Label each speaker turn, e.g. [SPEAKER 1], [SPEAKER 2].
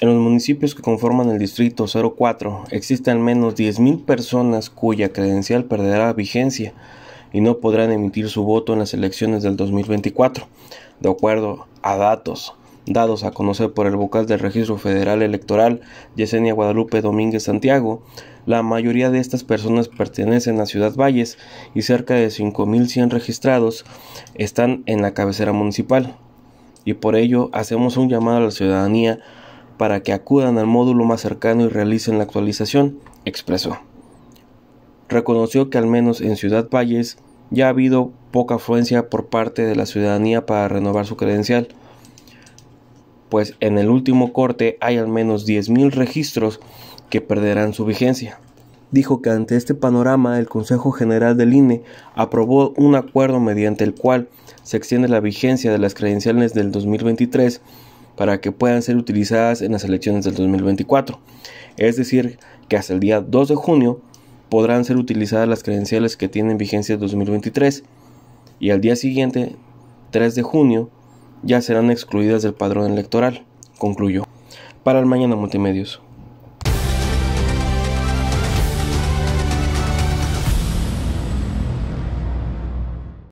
[SPEAKER 1] En los municipios que conforman el Distrito 04 existen al menos 10.000 personas cuya credencial perderá vigencia y no podrán emitir su voto en las elecciones del 2024, de acuerdo a datos dados a conocer por el vocal del Registro Federal Electoral, Yesenia Guadalupe Domínguez Santiago, la mayoría de estas personas pertenecen a Ciudad Valles y cerca de 5.100 registrados están en la cabecera municipal. Y por ello hacemos un llamado a la ciudadanía para que acudan al módulo más cercano y realicen la actualización, expresó. Reconoció que al menos en Ciudad Valles ya ha habido poca afluencia por parte de la ciudadanía para renovar su credencial, pues en el último corte hay al menos 10.000 registros que perderán su vigencia. Dijo que ante este panorama el Consejo General del INE aprobó un acuerdo mediante el cual se extiende la vigencia de las credenciales del 2023 para que puedan ser utilizadas en las elecciones del 2024. Es decir, que hasta el día 2 de junio podrán ser utilizadas las credenciales que tienen vigencia 2023 y al día siguiente, 3 de junio, ya serán excluidas del padrón electoral, concluyó. Para el mañana multimedios.